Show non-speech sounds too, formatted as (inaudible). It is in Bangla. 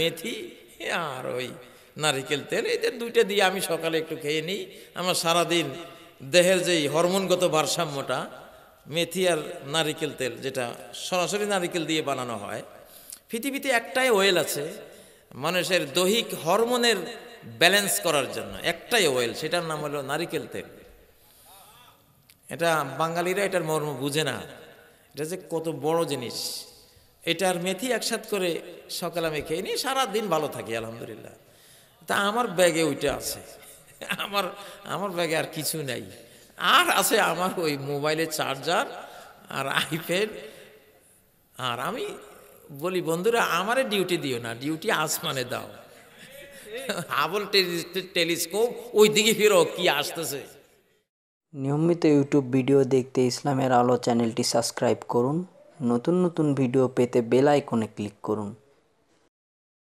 মেথি আর ওই নারিকেল তেল এদের দুইটা দিয়ে আমি সকালে একটু খেয়ে নিই আমার সারাদিন দেহের যেই হরমোনগত ভারসাম্যটা মেথি আর নারিকেল তেল যেটা সরাসরি নারিকেল দিয়ে বানানো হয় পৃথিবীতে একটাই ওয়েল আছে মানুষের দৈহিক হরমোনের ব্যালেন্স করার জন্য একটাই ওয়েল সেটার নাম হলো নারিকেল তেল এটা বাঙালিরা এটার মর্ম বুঝে না এটা যে কত বড় জিনিস এটার মেথি একসাথ করে সকালে আমি খেয়ে নিই সারাদিন ভালো থাকি আলহামদুলিল্লাহ তা আমার ব্যাগে ওইটা আছে (laughs) আমার আমার ব্যাগে আর কিছু নাই আর আছে আমার ওই মোবাইলের চার্জার আর আইপ্যাড আর আমি বলি বন্ধুরা আমারে ডিউটি দিও না ডিউটি আসমানে দাও (laughs) হাবল টেলিস্কোপ ওই দিকে ফিরো কি আসতেছে নিয়মিত ইউটিউব ভিডিও দেখতে ইসলামের আলো চ্যানেলটি সাবস্ক্রাইব করুন নতুন নতুন ভিডিও পেতে বেল আইকনে ক্লিক করুন